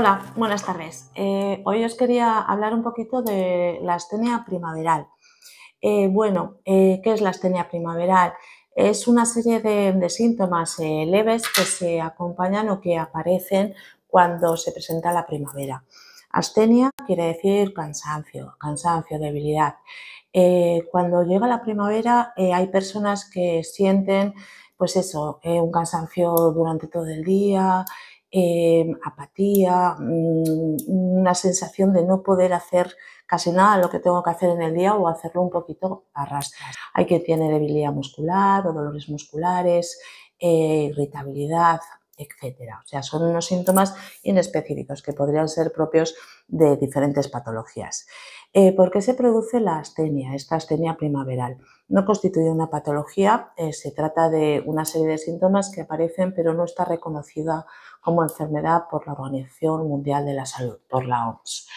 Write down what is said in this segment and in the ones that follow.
Hola, buenas tardes. Eh, hoy os quería hablar un poquito de la astenia primaveral. Eh, bueno, eh, ¿qué es la astenia primaveral? Es una serie de, síntomas leves que se acompañan o que aparecen cuando se presenta la primavera. Astenia quiere decir cansancio, cansancio, debilidad. cuando llega la primavera hay personas que sienten, pues eso, un cansancio durante todo el día, eh, apatía, mm, una sensación de no poder hacer casi nada lo que tengo que hacer en el día o hacerlo un poquito a rastras. Hay que tiene debilidad muscular o dolores musculares, eh, irritabilidad, etcétera. O sea, son unos síntomas inespecíficos que podrían ser propios de diferentes patologías. Eh, ¿Por qué se produce la astenia, esta astenia primaveral? No constituye una patología, eh, se trata de una serie de síntomas que aparecen, pero no está reconocida como enfermedad por la Organización Mundial de la Salud, por la OMS.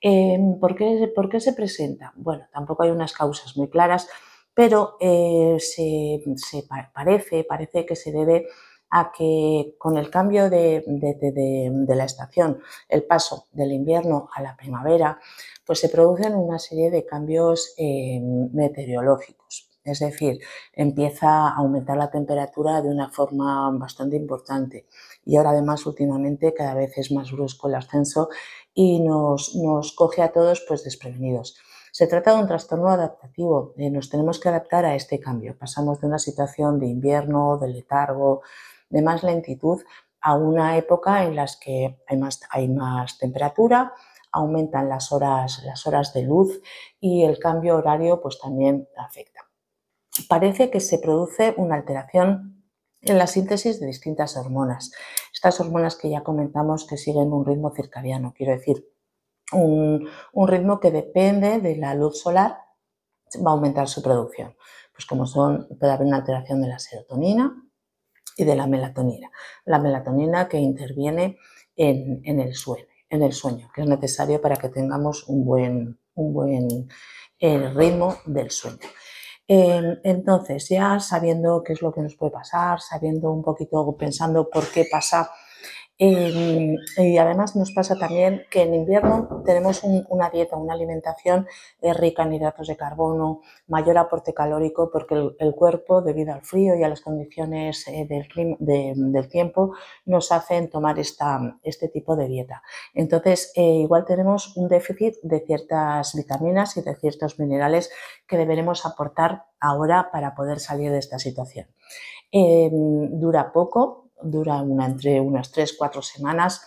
Eh, ¿por, qué, se presenta? Bueno, tampoco hay unas causas muy claras pero se, parece, parece que se debe a que con el cambio de, de, de, la estación, el paso del invierno a la primavera, pues se producen una serie de cambios em, meteorológicos. Es decir, empieza a aumentar la temperatura de una forma bastante importante. Y ahora además últimamente cada vez es más brusco el ascenso y nos, nos coge a todos pues desprevenidos. Se trata de un trastorno adaptativo. Eh, nos tenemos que adaptar a este cambio. Pasamos de una situación de invierno, de letargo, de más lentitud a una época en la que hay más, temperatura, aumentan las horas, las horas de luz y el cambio horario pues también afecta. Parece que se produce una alteración en la síntesis de distintas hormonas. Estas hormonas que ya comentamos que siguen un ritmo circadiano, quiero decir, un, un ritmo que depende de la luz solar, va a aumentar su producción. Pues como son, puede haber una alteración de la serotonina, y de la melatonina. La melatonina que interviene en, el, sueño, en el sueño, que es necesario para que tengamos un buen, un buen ritmo del sueño. entonces, ya sabiendo qué es lo que nos puede pasar, sabiendo un poquito, pensando por qué pasa y, además nos pasa también que en invierno tenemos una dieta, una alimentación eh, rica en hidratos de carbono, mayor aporte calórico, porque el, cuerpo, debido al frío y a las condiciones eh, del, tiempo, nos hacen tomar este tipo de dieta. Entonces, eh, igual tenemos un déficit de ciertas vitaminas y de ciertos minerales que deberemos aportar ahora para poder salir de esta situación. Em, dura poco, dura una, entre unas 3-4 semanas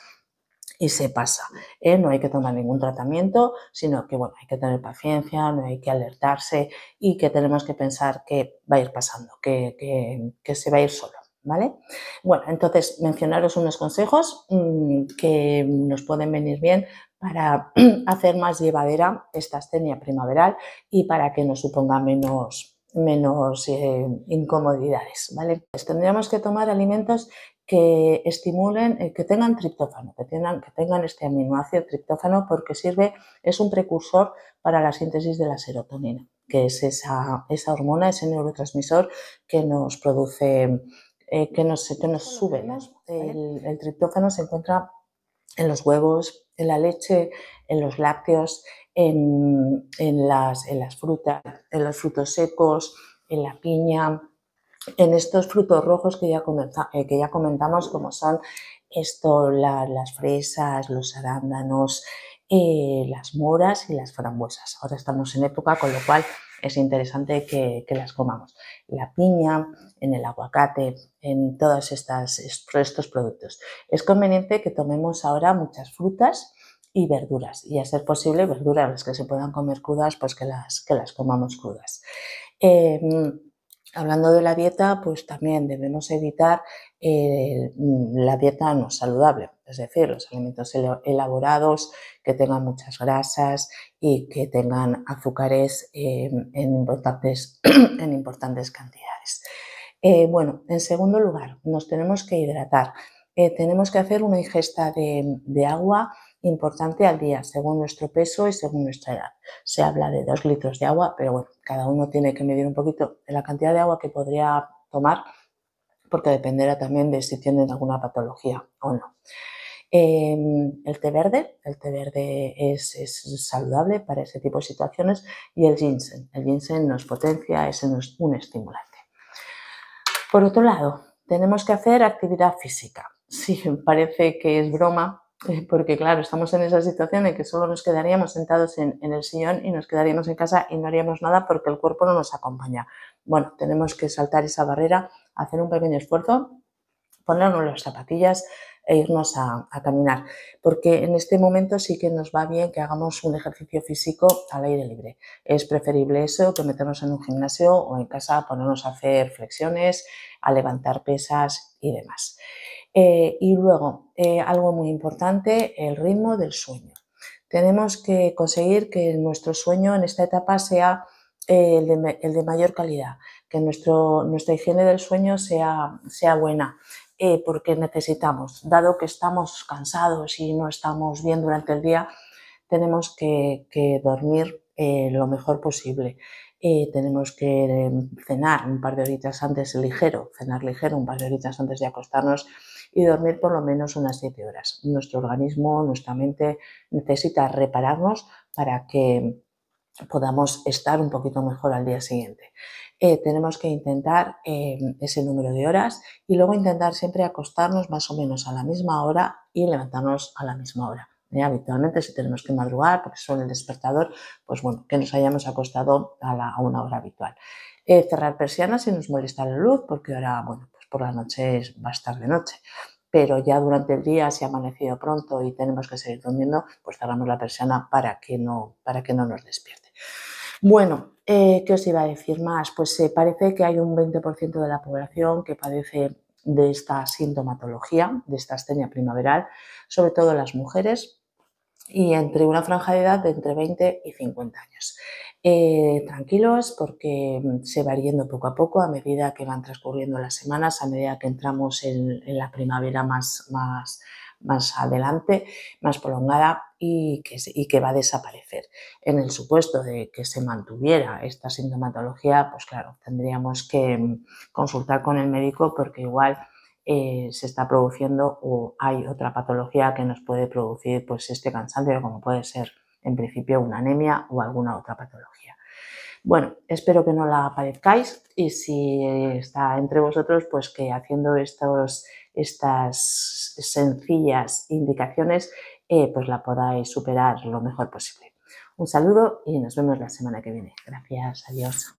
y se pasa. ¿eh? No hay que tomar ningún tratamiento, sino que bueno, hay que tener paciencia, no hay que alertarse y que tenemos que pensar que va a ir pasando, que, se va a ir solo. ¿Vale? Bueno, entonces mencionaros unos consejos mm, que nos pueden venir bien para hacer más llevadera esta astenia primaveral y para que nos suponga menos, menos eh, incomodidades, ¿vale? Pues tendríamos que tomar alimentos que estimulen, eh, que tengan triptófano, que tengan, que tengan este aminoácido triptófano porque sirve, es un precursor para la síntesis de la serotonina, que es esa, esa hormona, ese neurotransmisor que nos produce, eh, que, nos, que nos sube. el triptófano se encuentra en los huevos, en la leche, en los lácteos, en, las, frutas, en los frutos secos, en la piña, en estos frutos rojos que ya, eh, que ya comentamos, como son esto, las fresas, los arándanos, eh, las moras y las frambuesas. Ahora estamos en época, con lo cual es interesante que, que las comamos. La piña, en el aguacate, en todos estos productos. Es conveniente que tomemos ahora muchas frutas y verduras y a ser posible verduras las que se puedan comer crudas pues que las, comamos crudas. Em, hablando de la dieta pues también debemos evitar eh, la dieta no saludable, es decir, los alimentos elaborados que tengan muchas grasas y que tengan azúcares em, en importantes cantidades. Eh, bueno, en segundo lugar, nos tenemos que hidratar. Eh, tenemos que hacer una ingesta de, agua importante al día, según nuestro peso y según nuestra edad. Se habla de dos litros de agua, pero bueno, cada uno tiene que medir un poquito la cantidad de agua que podría tomar, porque dependerá también de si tienen alguna patología o no. Em, el té verde, el té verde es, es, saludable para ese tipo de situaciones y el ginseng. El ginseng nos potencia, es un estimulante. Por otro lado, tenemos que hacer actividad física. Sí, parece que es broma, eh, porque claro, estamos en esa situación en que solo nos quedaríamos sentados en, en, el sillón y nos quedaríamos en casa y no haríamos nada porque el cuerpo no nos acompaña. Bueno, tenemos que saltar esa barrera, hacer un pequeño esfuerzo, ponernos las zapatillas e irnos a, caminar, porque en este momento sí que nos va bien que hagamos un ejercicio físico al aire libre. Es preferible eso que meternos en un gimnasio o en casa, ponernos a hacer flexiones, a levantar pesas y demás. Eh, y luego, eh, algo muy importante, el ritmo del sueño. Tenemos que conseguir que nuestro sueño en esta etapa sea eh, el de, mayor calidad, que nuestra higiene del sueño sea buena, eh, porque necesitamos, dado que estamos cansados y no estamos bien durante el día, tenemos que, dormir eh, lo mejor posible. Eh, tenemos que em, cenar un par de horitas antes ligero, cenar ligero un par de horitas antes de acostarnos y dormir por lo menos unas 7 horas. Nuestro organismo, nuestra mente necesita repararnos para que podamos estar un poquito mejor al día siguiente. Eh, tenemos que intentar eh, ese número de horas y luego intentar siempre acostarnos más o menos a la misma hora y levantarnos a la misma hora. ¿eh? habitualmente si tenemos que madrugar porque son el despertador, pues bueno, que nos hayamos acostado a, una hora habitual. cerrar persianas si nos molesta la luz porque ahora, bueno, pues por la noche es, va a estar de noche pero ya durante el día, si ha amanecido pronto y tenemos que seguir durmiendo, pues cerramos la persiana para que no, para que no nos despierte. Bueno, eh, ¿qué os iba a decir más? Pues se eh, parece que hay un 20% de la población que padece de esta sintomatología, de esta astenia primaveral, sobre todo las mujeres, y entre una franja de edad de entre 20 y 50 años. Eh, tranquilos porque mm, se va yendo poco a poco a medida que van transcurriendo las semanas, a medida que entramos en, la primavera más, adelante, más prolongada y que, va a desaparecer. En el supuesto de que se mantuviera esta sintomatología, pues claro, tendríamos que mm, consultar con el médico porque igual eh, se está produciendo o hay otra patología que nos puede producir pues, este cansancio, como puede ser en principio una anemia o alguna otra patología. Bueno, espero que no la padezcáis y si está entre vosotros, pues que haciendo estos, estas sencillas indicaciones, eh, pues la podáis superar lo mejor posible. Un saludo y nos vemos la semana que viene. Gracias, adiós.